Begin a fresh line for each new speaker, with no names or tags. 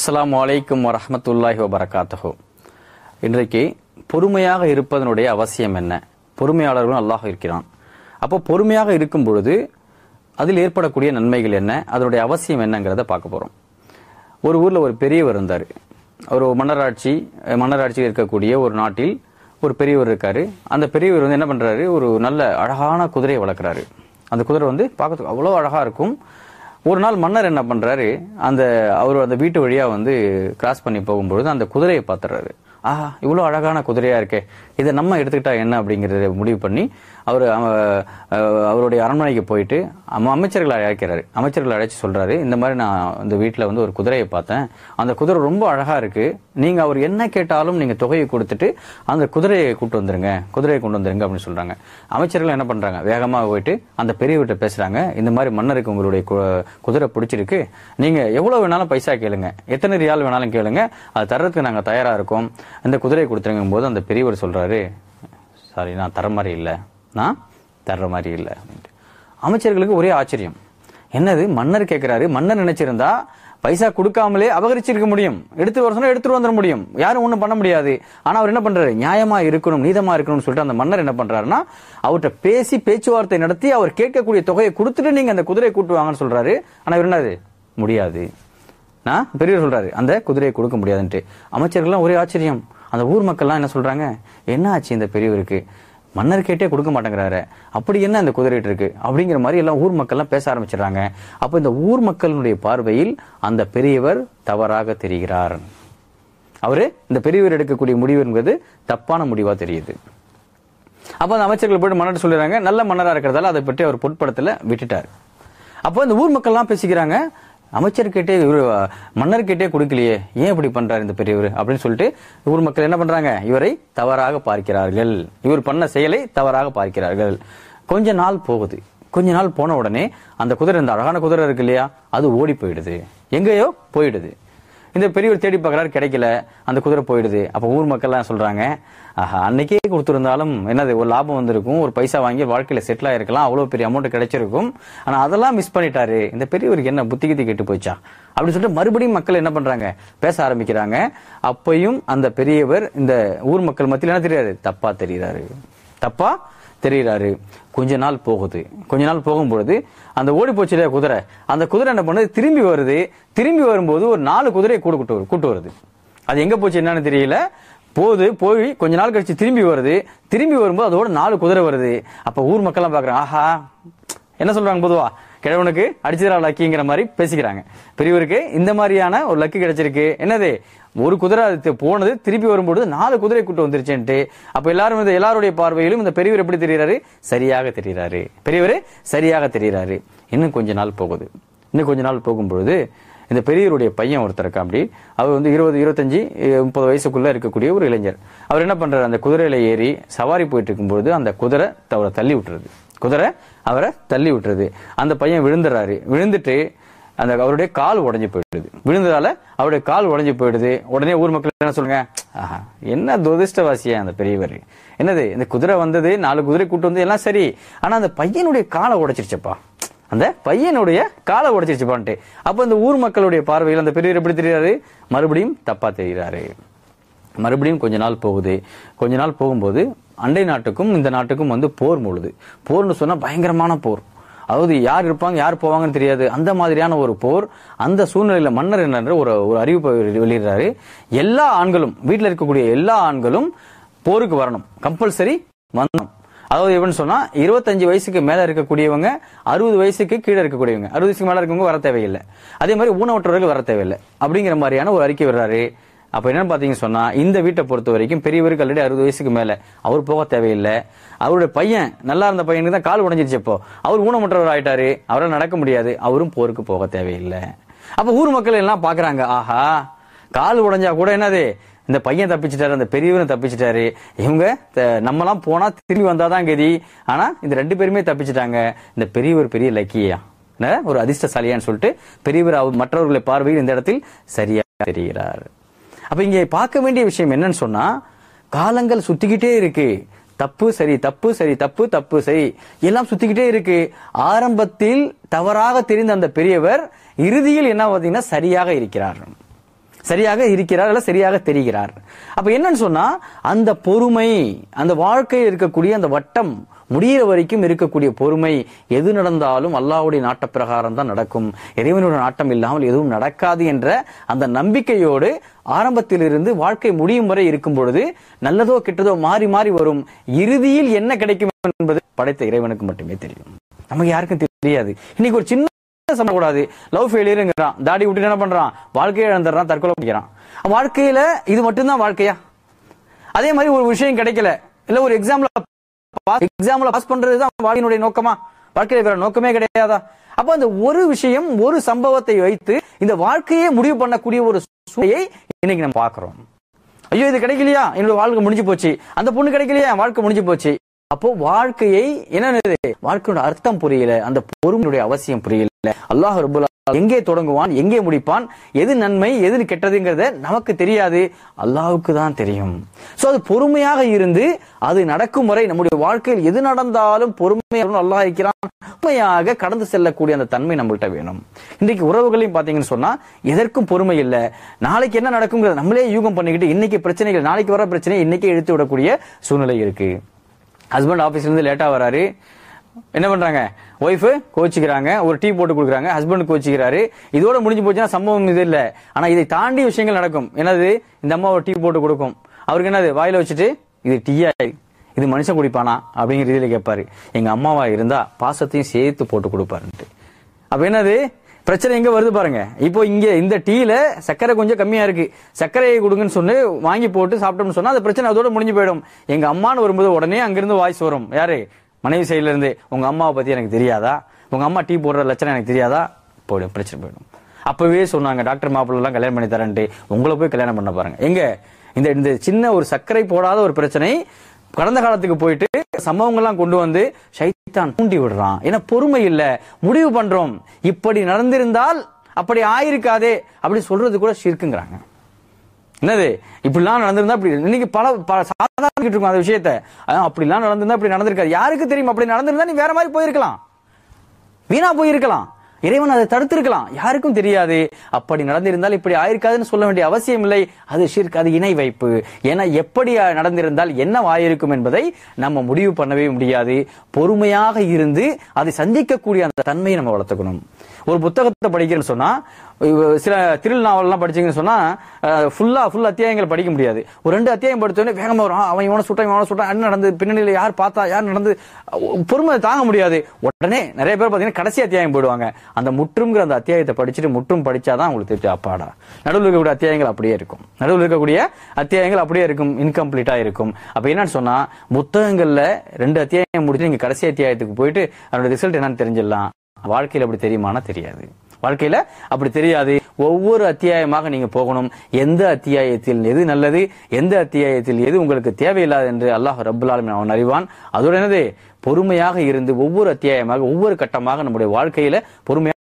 அஸ்லாம் வலைக்கும் வரமத்துல்லாஹி வபரகாத்தஹோ இன்றைக்கு பொறுமையாக இருப்பதனுடைய அவசியம் என்ன பொறுமையாளர்களும் அல்லாஹ் இருக்கிறான் அப்போ பொறுமையாக இருக்கும் பொழுது அதில் ஏற்படக்கூடிய நன்மைகள் என்ன அதனுடைய அவசியம் என்னங்கிறத பார்க்க போகிறோம் ஒரு ஊரில் ஒரு பெரியவர் இருந்தார் ஒரு மன்னராட்சி மன்னராட்சியில் இருக்கக்கூடிய ஒரு நாட்டில் ஒரு பெரியவர் இருக்கார் அந்த பெரியவர் வந்து என்ன பண்ணுறாரு ஒரு நல்ல அழகான குதிரையை வளர்க்குறாரு அந்த குதிரை வந்து பார்க்கறதுக்கு அவ்வளோ அழகாக இருக்கும் ஒரு நாள் மன்னர் என்ன பண்றாரு அந்த அவர் அந்த வீட்டு வழியா வந்து கிராஸ் பண்ணி போகும்பொழுது அந்த குதிரையை பாத்துறாரு ஆஹா இவ்வளோ அழகான குதிரையா இருக்கே இதை நம்ம எடுத்துக்கிட்டா என்ன அப்படிங்கறத முடிவு பண்ணி அவர் அவருடைய அரண்மனைக்கு போயிட்டு அமைச்சர்களை அழைக்கிறாரு அமைச்சர்களை அழைச்சி சொல்கிறாரு இந்த மாதிரி நான் இந்த வீட்டில் வந்து ஒரு குதிரையை பார்த்தேன் அந்த குதிரை ரொம்ப அழகாக இருக்குது நீங்கள் அவர் என்ன கேட்டாலும் நீங்கள் தொகையை கொடுத்துட்டு அந்த குதிரையை கூப்பிட்டு வந்துருங்க குதிரையை கொண்டு வந்துருங்க அப்படின்னு சொல்கிறாங்க அமைச்சர்கள் என்ன பண்ணுறாங்க வேகமாக போயிட்டு அந்த பெரியவர்கிட்ட பேசுகிறாங்க இந்த மாதிரி மன்னருக்கு உங்களுடைய குதிரை பிடிச்சிருக்கு நீங்கள் எவ்வளோ வேணாலும் பைசா கேளுங்க எத்தனை ரியால் வேணாலும் கேளுங்க அது தர்றதுக்கு நாங்கள் தயாராக இருக்கோம் இந்த குதிரையை கொடுத்துருங்கும் போது அந்த பெரியவர் சொல்கிறாரு சாரி நான் தர மாதிரி இல்லை நான் தர்ற மாதிரி இல்லை அப்படின்ட்டு அமைச்சர்களுக்கு ஒரே ஆச்சரியம் என்னது மன்னர் கேட்கிறாரு மன்னர் நினைச்சிருந்தா பைசா கொடுக்காமலே அபகரிச்சிருக்க முடியும் எடுத்து வர சொன்னா எடுத்துட்டு வந்துட முடியும் யாரும் ஒன்றும் பண்ண முடியாது ஆனால் அவர் என்ன பண்றாரு நியாயமா இருக்கணும் நீதமா இருக்கணும்னு சொல்லிட்டு அந்த மன்னர் என்ன பண்றாருன்னா அவர்கிட்ட பேசி பேச்சுவார்த்தை நடத்தி அவர் கேட்கக்கூடிய தொகையை கொடுத்துட்டு நீங்க அந்த குதிரையை கூட்டு வாங்கன்னு சொல்றாரு ஆனால் அவர் என்னது முடியாது நான் பெரியவர் சொல்றாரு அந்த குதிரையை கொடுக்க முடியாதுன்ட்டு அமைச்சர்கள்லாம் ஒரே ஆச்சரியம் அந்த ஊர் மக்கள்லாம் என்ன சொல்றாங்க என்ன ஆச்சு இந்த பெரியவருக்கு மன்னர் கேட்டே கொடுக்க மாட்டேங்கிறாரு அப்படி என்ன அந்த குதிரைட்டு இருக்கு அப்படிங்கிற மாதிரி எல்லாம் ஊர் மக்கள்லாம் பேச ஆரம்பிச்சிடுறாங்க அப்போ இந்த ஊர் மக்களுடைய பார்வையில் அந்த பெரியவர் தவறாக தெரிகிறார் அவரு இந்த பெரியவர் எடுக்கக்கூடிய முடிவு என்பது தப்பான முடிவா தெரியுது அப்போ அந்த அமைச்சர்கள் போயிட்டு மன்னர் சொல்லிடுறாங்க நல்ல மன்னராக இருக்கிறதால அதை பற்றி அவர் பொருட்படுத்தல விட்டுட்டார் அப்போ இந்த ஊர் மக்கள்லாம் பேசிக்கிறாங்க அமைச்சர்கிட்டே இவர் மன்னர்கிட்டே கொடுக்கலையே ஏன் இப்படி பண்றாரு இந்த பெரியவர் அப்படின்னு சொல்லிட்டு ஊர் மக்கள் என்ன பண்றாங்க இவரை தவறாக பார்க்கிறார்கள் இவர் பண்ண செயலை தவறாக பார்க்கிறார்கள் கொஞ்ச நாள் போகுது கொஞ்ச நாள் போன உடனே அந்த குதிரை இந்த அழகான குதிரை இருக்கு இல்லையா அது ஓடி போயிடுது எங்கேயோ போயிடுது இந்த பெரியவர் தேடி பார்க்குறாரு கிடைக்கல அந்த குதிரை போயிடுது அப்போ ஊர் மக்கள்லாம் சொல்கிறாங்க ஆஹா அன்னைக்கே கொடுத்துருந்தாலும் என்னது ஒரு லாபம் வந்திருக்கும் ஒரு பைசா வாங்கி வாழ்க்கையில் செட்டில் ஆகிருக்கலாம் அவ்வளோ பெரிய அமௌண்ட் கிடைச்சிருக்கும் ஆனால் அதெல்லாம் மிஸ் பண்ணிட்டாரு இந்த பெரியவருக்கு என்ன புத்தி கித்தி கெட்டு போச்சா அப்படின்னு சொல்லிட்டு மறுபடியும் மக்கள் என்ன பண்ணுறாங்க பேச ஆரம்பிக்கிறாங்க அப்பையும் அந்த பெரியவர் இந்த ஊர் மக்கள் மத்தியில் என்ன தெரியாது தப்பாக தெரிகிறாரு தப்பா தெரிகிறாரு கொஞ்ச நாள் போகுது கொஞ்ச நாள் போகும் பொழுது அந்த ஓடி போச்சு குதிரை அந்த குதிரை என்ன பண்ணுது திரும்பி வருது திரும்பி வரும்போது ஒரு நாலு குதிரையை கூட கூட்டு கூட்டு வருது அது எங்க போச்சு என்னன்னு தெரியல போகுது போய் கொஞ்ச நாள் கழிச்சு திரும்பி வருது திரும்பி வரும்போது அதோட நாலு குதிரை வருது அப்ப ஊர் மக்கள்லாம் பாக்குறேன் ஆஹா என்ன சொல்றாங்க பொதுவா கிழவனுக்கு அடிச்சதா லக்கிங்கிற மாதிரி பேசிக்கிறாங்க பெரியவருக்கு இந்த மாதிரியான ஒரு லக்கு கிடைச்சிருக்கு என்னது ஒரு குதிரை அது போனது திருப்பி வரும்போது நாலு குதிரை கூட்டம் வந்துருச்சுன்ட்டு அப்ப எல்லாரும் இந்த எல்லாருடைய பார்வையிலும் இந்த பெரியவர் எப்படி தெரிகிறாரு சரியாக தெரிகிறாரு பெரியவர் சரியாக தெரிகிறாரு இன்னும் கொஞ்ச நாள் போகுது இன்னும் கொஞ்ச நாள் போகும்பொழுது இந்த பெரியவருடைய பையன் ஒருத்தர் இருக்கா அப்படி அவர் வந்து இருபது இருபத்தஞ்சி முப்பது வயசுக்குள்ள இருக்கக்கூடிய ஒரு இளைஞர் அவர் என்ன பண்றாரு அந்த குதிரையில ஏறி சவாரி போயிட்டு இருக்கும்பொழுது அந்த குதிரை அவரை தள்ளி விட்டுறது குதிரை அவரை தள்ளி விட்டுறது அந்த பையன் விழுந்துறாரு விழுந்துட்டு அந்த அவருடைய கால் உடஞ்சி போயிடுது விழுந்ததால அவருடைய கால் உடஞ்சி போயிடுது உடனே ஊர் மக்கள் என்ன சொல்லுங்க என்ன துரதிருஷ்டவாசியா அந்த பெரியவர் என்னது இந்த குதிரை வந்தது நாலு குதிரை கூட்டு வந்து எல்லாம் சரி ஆனா அந்த பையனுடைய காலை உடைச்சிருச்சப்பா அந்த பையனுடைய காலை உடைச்சிருச்சுப்பான்ட்டு அப்போ இந்த ஊர் மக்களுடைய பார்வையில் அந்த பெரியவர் எப்படி தெரிகிறாரு மறுபடியும் தப்பா தெரிகிறாரு மறுபடியும் கொஞ்ச நாள் போகுது கொஞ்ச நாள் போகும்போது அண்டை நாட்டுக்கும் இந்த நாட்டுக்கும் வந்து போர் முழுது போர்னு சொன்னால் பயங்கரமான போர் அதாவது யார் இருப்பாங்க யார் போவாங்கன்னு தெரியாது அந்த மாதிரியான ஒரு போர் அந்த சூழ்நிலையில் மன்னர் என்னன்ற ஒரு ஒரு அறிவிப்பை வெளியிடுறாரு எல்லா ஆண்களும் வீட்டில் இருக்கக்கூடிய எல்லா ஆண்களும் போருக்கு வரணும் கம்பல்சரி வந்தோம் அதாவது எப்படின்னு சொன்னா இருபத்தஞ்சு வயசுக்கு மேல இருக்கக்கூடியவங்க அறுபது வயசுக்கு கீழே இருக்கக்கூடியவங்க அறுபது வயசுக்கு மேல இருக்கவங்க வர தேவையில்லை அதே மாதிரி ஊனவற்றவர்கள் வர தேவையில்லை அப்படிங்கிற மாதிரியான ஒரு அறிக்கை வர்றாரு அப்போ என்னன்னு பார்த்தீங்கன்னு சொன்னால் இந்த வீட்டை பொறுத்த வரைக்கும் பெரியவருக்கு ஆல்ரெடி அறுபது வயசுக்கு மேலே அவர் போக தேவையில்லை அவருடைய பையன் நல்லா இருந்த பையனுக்கு தான் கால் உடஞ்சிருச்சு அப்போ அவர் ஊனமுற்றவர் ஆயிட்டாரு அவரால் நடக்க முடியாது அவரும் போருக்கு போக தேவையில்லை அப்போ ஊர் மக்கள் எல்லாம் பார்க்குறாங்க ஆஹா கால் உடஞ்சா கூட என்னது இந்த பையன் தப்பிச்சிட்டாரு அந்த பெரியவரும் தப்பிச்சிட்டாரு இவங்க நம்மலாம் போனால் திரும்பி வந்தாதான் கதி ஆனால் இந்த ரெண்டு பேருமே தப்பிச்சிட்டாங்க இந்த பெரியவர் பெரிய லக்கியா ஒரு அதிர்ஷ்டசாலியான்னு சொல்லிட்டு பெரியவர் மற்றவர்களை பார்வையில் இந்த இடத்தில் சரியாக தெரிகிறார் அப்ப இங்கே பார்க்க வேண்டிய விஷயம் என்னன்னு சொன்னா காலங்கள் சுத்திக்கிட்டே இருக்கு தப்பு சரி தப்பு சரி தப்பு தப்பு சரி எல்லாம் சுத்திக்கிட்டே இருக்கு ஆரம்பத்தில் தவறாக தெரிந்த அந்த பெரியவர் இறுதியில் என்ன பார்த்தீங்கன்னா சரியாக இருக்கிறார் சரியாக இருக்கிறார் அல்ல சரியாக தெரிகிறார் அப்ப என்னன்னு சொன்னா அந்த பொறுமை அந்த வாழ்க்கையில் இருக்கக்கூடிய அந்த வட்டம் முடிகிற வரைக்கும் இருக்கக்கூடிய பொறுமை எது நடந்தாலும் அல்லாவுடைய நாட்ட பிரகாரம் தான் நடக்கும் இறைவனுடைய நாட்டம் இல்லாமல் எதுவும் நடக்காது என்ற அந்த நம்பிக்கையோடு ஆரம்பத்திலிருந்து வாழ்க்கை முடியும் வரை இருக்கும் பொழுது நல்லதோ கெட்டதோ மாறி மாறி வரும் இறுதியில் என்ன கிடைக்கும் என்பது படைத்த இறைவனுக்கு மட்டுமே தெரியும் நமக்கு யாருக்கும் தெரியாது இன்னைக்கு ஒரு சின்ன கூடாது லவ் ஃபெயிலியருங்கிறான் தாடி விட்டு என்ன பண்றான் வாழ்க்கையை இழந்துறான் தற்கொலை பண்ணிக்கிறான் வாழ்க்கையில இது மட்டும்தான் வாழ்க்கையா அதே மாதிரி ஒரு விஷயம் கிடைக்கல இல்ல ஒரு எக்ஸாம்ல எக்ஸாம்ல பாஸ் பண்றதுதான் வாழ்க்கையினுடைய நோக்கமா வாழ்க்கையில வேற நோக்கமே கிடையாதா அப்ப அந்த ஒரு விஷயம் ஒரு சம்பவத்தை வைத்து இந்த வாழ்க்கையே முடிவு பண்ணக்கூடிய ஒரு சூழலை இன்னைக்கு நம்ம பாக்குறோம் ஐயோ இது கிடைக்கலையா என்னோட வாழ்க்கை முடிஞ்சு போச்சு அந்த பொண்ணு கிடைக்கலையா வாழ்க்கை முடிஞ்சு போச்சு அப்போ வாழ்க்கையை என்ன வாழ்க்கையோட அர்த்தம் புரியல அந்த பொறுமையுடைய அவசியம் புரியல அல்லாஹ் ரபுல்லா எங்கே தொடங்குவான் எங்கே முடிப்பான் எது நன்மை எது கெட்டதுங்கிறத நமக்கு தெரியாது அல்லாவுக்கு தான் தெரியும் சோ அது பொறுமையாக இருந்து அது நடக்கும் முறை நம்முடைய வாழ்க்கையில் எது நடந்தாலும் பொறுமையாக அல்லாஹ் இருக்கிறான் பொறுமையாக கடந்து செல்லக்கூடிய அந்த தன்மை நம்மள்கிட்ட வேணும் இன்றைக்கு உறவுகளையும் பாத்தீங்கன்னு சொன்னா எதற்கும் பொறுமை இல்லை நாளைக்கு என்ன நடக்குங்கிறத நம்மளே யூகம் பண்ணிக்கிட்டு இன்னைக்கு பிரச்சனைகள் நாளைக்கு வர பிரச்சனை இன்னைக்கே எழுத்து விடக்கூடிய சூழ்நிலை இருக்கு ஹஸ்பண்ட் ஆஃபீஸ்லேருந்து லேட்டாக வராரு என்ன பண்றாங்க ஒய்ஃபு கோச்சிக்கிறாங்க ஒரு டீ போட்டு கொடுக்குறாங்க ஹஸ்பண்ட் கோச்சிக்கிறாரு இதோட முடிஞ்சு போச்சுன்னா சம்பவம் இது இல்லை ஆனா இதை தாண்டி விஷயங்கள் நடக்கும் என்னது இந்த அம்மா ஒரு டீ போட்டு கொடுக்கும் அவருக்கு என்னது வாயில வச்சுட்டு இது டீயா இது மனுஷன் குடிப்பானா அப்படிங்கிற ரீதியில கேட்பாரு எங்க அம்மாவா இருந்தா பாசத்தையும் சேர்த்து போட்டு கொடுப்பாருன்ட்டு அப்ப என்னது பிரச்சனை எங்க வருது பாருங்க இப்போ இங்க இந்த டீல சர்க்கரை கொஞ்சம் கம்மியா இருக்கு சர்க்கரையை கொடுங்கன்னு சொல்லி வாங்கி போட்டு சாப்பிட்டோம்னு சொன்னா அந்த பிரச்சனை அதோட முடிஞ்சு போயிடும் எங்க அம்மான்னு வரும்போது உடனே அங்கிருந்து வாய்ஸ் வரும் யாரு மனைவி சைட்ல இருந்து உங்க அம்மாவை பத்தி எனக்கு தெரியாதா உங்க அம்மா டீ போடுற லட்சணம் எனக்கு தெரியாதா போயிடும் பிரச்சனை போயிடும் அப்பவே சொன்னாங்க டாக்டர் மாப்பிள்ளலாம் கல்யாணம் பண்ணி தரேன்ட்டு உங்களை போய் கல்யாணம் பண்ண பாருங்க எங்க இந்த இந்த சின்ன ஒரு சர்க்கரை போடாத ஒரு பிரச்சனை கடந்த காலத்துக்கு போயிட்டு சம்பவங்கள்லாம் கொண்டு வந்து சைத்தான் தூண்டி விடுறான் ஏன்னா பொறுமை இல்ல முடிவு பண்றோம் இப்படி நடந்திருந்தால் அப்படி ஆயிருக்காதே அப்படி சொல்றது கூட சிரிக்குங்கிறாங்க என்னது இப்படிலாம் நடந்திருந்தா அப்படி இன்னைக்கு பல பல சாதாரண இருக்கும் அந்த விஷயத்த அப்படிலாம் நடந்திருந்தா அப்படி நடந்திருக்காது யாருக்கு தெரியும் அப்படி நடந்திருந்தா நீ வேற மாதிரி போயிருக்கலாம் வீணா போயிருக்கலாம் இறைவன் அதை தடுத்திருக்கலாம் யாருக்கும் தெரியாது அப்படி நடந்திருந்தால் இப்படி ஆயிருக்காதுன்னு சொல்ல வேண்டிய அவசியம் இல்லை அது ஷிர்க் அது இணை வைப்பு ஏன்னா எப்படி நடந்திருந்தால் என்ன வாயிருக்கும் என்பதை நம்ம முடிவு பண்ணவே முடியாது பொறுமையாக இருந்து அதை சந்திக்கக்கூடிய அந்த தன்மையை நம்ம வளர்த்துக்கணும் ஒரு புத்தகத்தை படிக்கிறேன்னு சொன்னா சில திருள் நாவல்லாம் படிச்சீங்கன்னு சொன்னா ஃபுல்லா ஃபுல் அத்தியாயங்கள் படிக்க முடியாது ஒரு ரெண்டு அத்தியாயம் படித்தோடனே வேகமா வரும் அவன் இவனை சுட்டான் இவனை சுட்டான் என்ன நடந்து பின்னணியில் யார் பார்த்தா யார் நடந்து பொறுமை தாங்க முடியாது உடனே நிறைய பேர் பார்த்தீங்கன்னா கடைசி அத்தியாயம் போயிடுவாங்க அந்த முற்றுங்கிற அந்த அத்தியாயத்தை படிச்சுட்டு முற்றும் படிச்சாதான் உங்களுக்கு தெரிஞ்சு அப்பாடா நடுவில் இருக்கக்கூடிய அத்தியாயங்கள் அப்படியே இருக்கும் நடுவில் இருக்கக்கூடிய அத்தியாயங்கள் அப்படியே இருக்கும் இன்கம்ப்ளீட்டா இருக்கும் அப்ப என்னன்னு சொன்னா புத்தகங்கள்ல ரெண்டு அத்தியாயம் முடிச்சு நீங்க கடைசி அத்தியாயத்துக்கு போயிட்டு அதோட ரிசல்ட் என்னன்னு தெரிஞ்சிடலாம் வாழ்க்கையில் அப்படி தெரியுமானா தெரியாது வாழ்க்கையில அப்படி தெரியாது ஒவ்வொரு அத்தியாயமாக நீங்க போகணும் எந்த அத்தியாயத்தில் எது நல்லது எந்த அத்தியாயத்தில் எது உங்களுக்கு தேவையில்லாது என்று அல்லாஹ் ரபுல்லாலும் அவன் அறிவான் அதோட பொறுமையாக இருந்து ஒவ்வொரு அத்தியாயமாக ஒவ்வொரு கட்டமாக நம்முடைய வாழ்க்கையில பொறுமையாக